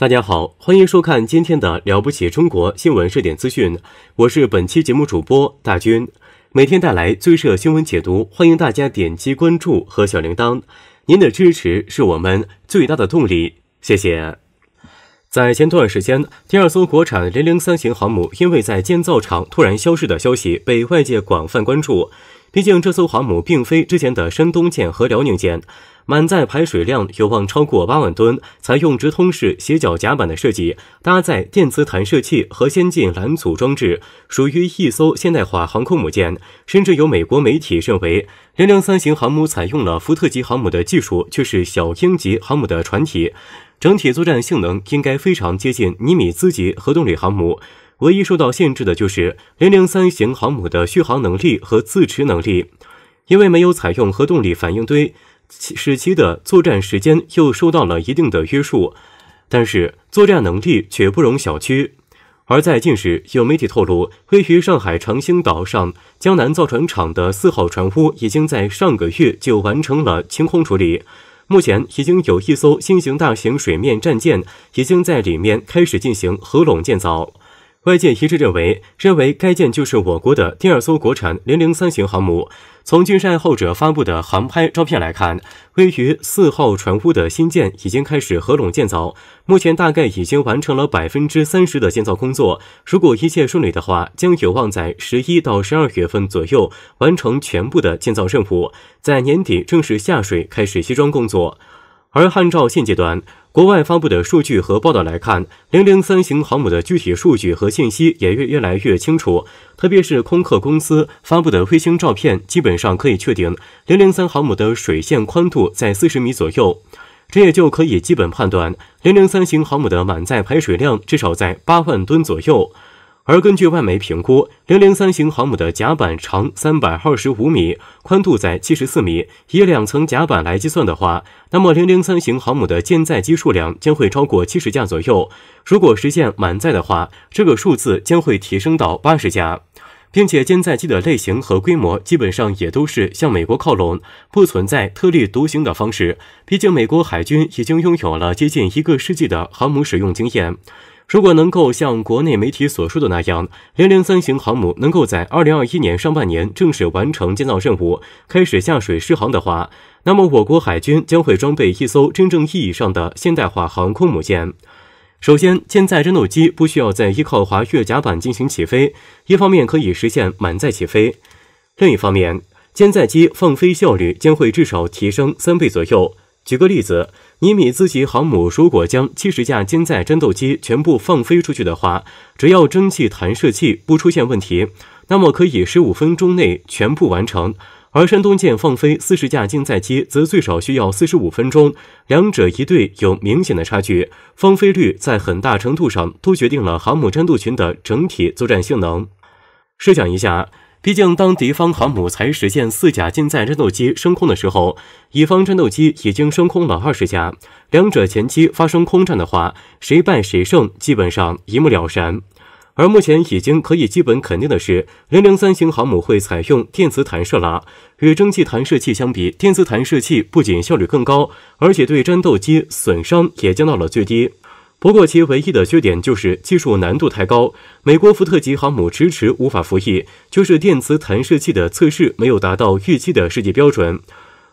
大家好，欢迎收看今天的《了不起中国新闻热点资讯》，我是本期节目主播大军，每天带来最热新闻解读，欢迎大家点击关注和小铃铛，您的支持是我们最大的动力，谢谢。在前段时间，第二艘国产零零三型航母因为在建造厂突然消失的消息被外界广泛关注。毕竟，这艘航母并非之前的山东舰和辽宁舰，满载排水量有望超过八万吨，采用直通式斜角甲板的设计，搭载电磁弹射器和先进拦阻装置，属于一艘现代化航空母舰。甚至有美国媒体认为，003型航母采用了福特级航母的技术，却是小鹰级航母的船体，整体作战性能应该非常接近尼米兹级核动力航母。唯一受到限制的就是零零三型航母的续航能力和自持能力，因为没有采用核动力反应堆，使其的作战时间又受到了一定的约束。但是作战能力却不容小觑。而在近日，有媒体透露，位于上海长兴岛上江南造船厂的四号船坞已经在上个月就完成了清空处理，目前已经有一艘新型大型水面战舰已经在里面开始进行合拢建造。外界一致认为，认为该舰就是我国的第二艘国产零零三型航母。从军事爱好者发布的航拍照片来看，位于四号船坞的新舰已经开始合拢建造，目前大概已经完成了百分之三十的建造工作。如果一切顺利的话，将有望在十一到十二月份左右完成全部的建造任务，在年底正式下水开始西装工作。而按照现阶段，国外发布的数据和报道来看，零零三型航母的具体数据和信息也越越来越清楚。特别是空客公司发布的卫星照片，基本上可以确定零零三航母的水线宽度在四十米左右。这也就可以基本判断零零三型航母的满载排水量至少在八万吨左右。而根据外媒评估，零零三型航母的甲板长三百二十五米，宽度在七十四米。以两层甲板来计算的话，那么零零三型航母的舰载机数量将会超过七十架左右。如果实现满载的话，这个数字将会提升到八十架，并且舰载机的类型和规模基本上也都是向美国靠拢，不存在特立独行的方式。毕竟美国海军已经拥有了接近一个世纪的航母使用经验。如果能够像国内媒体所说的那样零零三型航母能够在2021年上半年正式完成建造任务，开始下水试航的话，那么我国海军将会装备一艘真正意义上的现代化航空母舰。首先，舰载战斗机不需要再依靠滑跃甲板进行起飞，一方面可以实现满载起飞，另一方面，舰载机放飞效率将会至少提升三倍左右。举个例子。尼米兹级航母如果将七十架舰载战斗机全部放飞出去的话，只要蒸汽弹射器不出现问题，那么可以十五分钟内全部完成；而山东舰放飞四十架舰载机则最少需要四十五分钟，两者一对有明显的差距。放飞率在很大程度上都决定了航母战斗群的整体作战性能。试想一下。毕竟，当敌方航母才实现四架近在战斗机升空的时候，乙方战斗机已经升空了二十架。两者前期发生空战的话，谁败谁胜，基本上一目了然。而目前已经可以基本肯定的是，零零三型航母会采用电磁弹射了。与蒸汽弹射器相比，电磁弹射器不仅效率更高，而且对战斗机损伤也降到了最低。不过其唯一的缺点就是技术难度太高，美国福特级航母迟迟无法服役，就是电磁弹射器的测试没有达到预期的设计标准。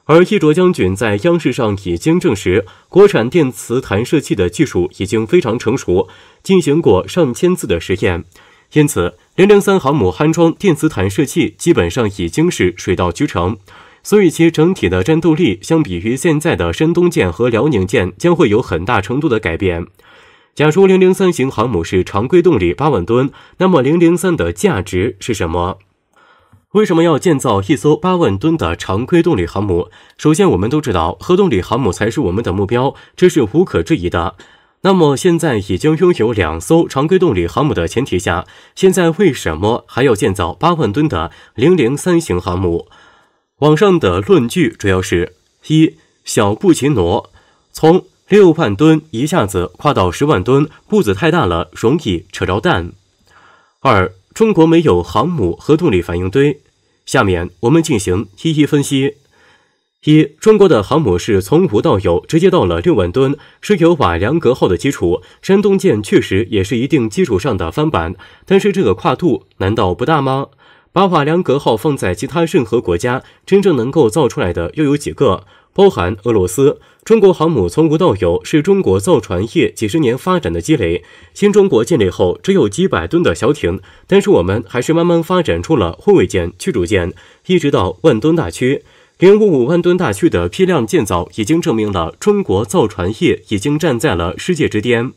而一卓将军在央视上已经证实，国产电磁弹射器的技术已经非常成熟，进行过上千次的实验，因此零零三航母安装电磁弹射器基本上已经是水到渠成，所以其整体的战斗力相比于现在的山东舰和辽宁舰将会有很大程度的改变。假如零零三型航母是常规动力八万吨，那么零零三的价值是什么？为什么要建造一艘八万吨的常规动力航母？首先，我们都知道核动力航母才是我们的目标，这是无可置疑的。那么现在已经拥有两艘常规动力航母的前提下，现在为什么还要建造八万吨的零零三型航母？网上的论据主要是：一小步勤挪，从。六万吨一下子跨到十万吨，步子太大了，容易扯着蛋。二，中国没有航母核动力反应堆。下面我们进行一一分析。一，中国的航母是从无到有，直接到了六万吨，是有瓦良格号的基础。山东舰确实也是一定基础上的翻版，但是这个跨度难道不大吗？把瓦良格号放在其他任何国家，真正能够造出来的又有几个？包含俄罗斯。中国航母从无到有，是中国造船业几十年发展的积累。新中国建立后，只有几百吨的小艇，但是我们还是慢慢发展出了护卫舰、驱逐舰，一直到万吨大驱。零五五万吨大驱的批量建造，已经证明了中国造船业已经站在了世界之巅。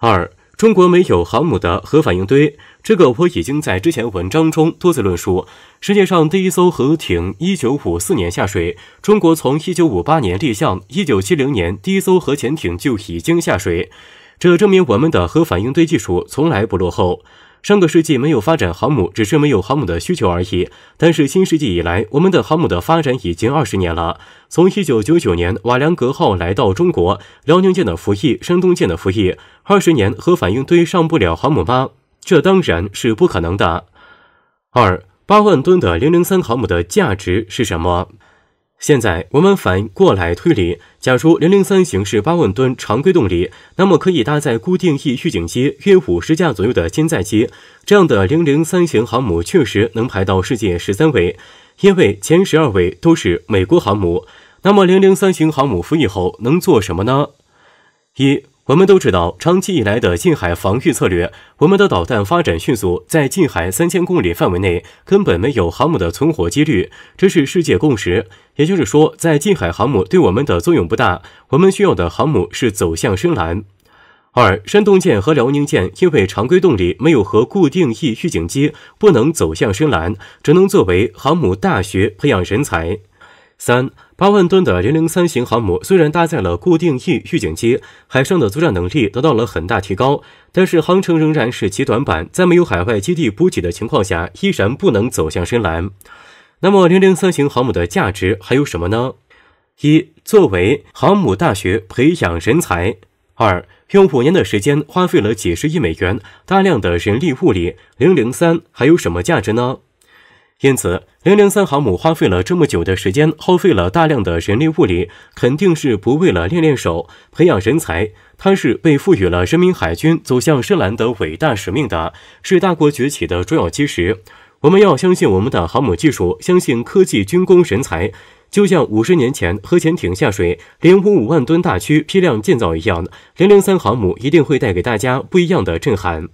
二，中国没有航母的核反应堆。这个我已经在之前文章中多次论述。世界上第一艘核艇一九五四年下水，中国从一九五八年立项，一九七零年第一艘核潜艇就已经下水，这证明我们的核反应堆技术从来不落后。上个世纪没有发展航母，只是没有航母的需求而已。但是新世纪以来，我们的航母的发展已经二十年了。从一九九九年瓦良格号来到中国，辽宁舰的服役，山东舰的服役，二十年核反应堆上不了航母吗？这当然是不可能的。二八万吨的零零三航母的价值是什么？现在我们反过来推理：，假如零零三型是八万吨常规动力，那么可以搭载固定翼预警机约五十架左右的舰载机。这样的零零三型航母确实能排到世界十三位，因为前十二位都是美国航母。那么零零三型航母服役后能做什么呢？一我们都知道，长期以来的近海防御策略，我们的导弹发展迅速，在近海三千公里范围内，根本没有航母的存活几率，这是世界共识。也就是说，在近海航母对我们的作用不大，我们需要的航母是走向深蓝。二、山东舰和辽宁舰因为常规动力没有核固定翼预警机，不能走向深蓝，只能作为航母大学培养人才。三。八万吨的零零三型航母虽然搭载了固定翼预警机，海上的作战能力得到了很大提高，但是航程仍然是极短板，在没有海外基地补给的情况下，依然不能走向深蓝。那么零零三型航母的价值还有什么呢？一，作为航母大学培养人才；二，用五年的时间花费了几十亿美元，大量的人力物力，零零三还有什么价值呢？因此，零零三航母花费了这么久的时间，耗费了大量的人力物力，肯定是不为了练练手、培养人才，它是被赋予了人民海军走向深蓝的伟大使命的，是大国崛起的重要基石。我们要相信我们的航母技术，相信科技、军工人才，就像五十年前核潜艇下水、零五五万吨大驱批量建造一样，零零三航母一定会带给大家不一样的震撼。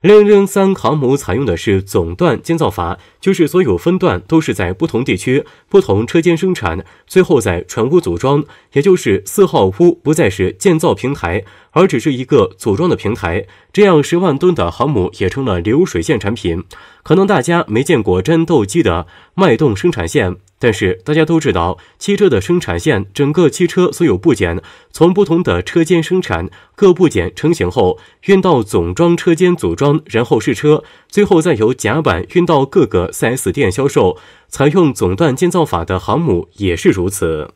零零三航母采用的是总段建造法。就是所有分段都是在不同地区、不同车间生产，最后在船坞组装。也就是四号坞不再是建造平台，而只是一个组装的平台。这样十万吨的航母也成了流水线产品。可能大家没见过战斗机的脉动生产线，但是大家都知道汽车的生产线，整个汽车所有部件从不同的车间生产，各部件成型后运到总装车间组装，然后试车，最后再由甲板运到各个。4S 店销售采用总段建造法的航母也是如此。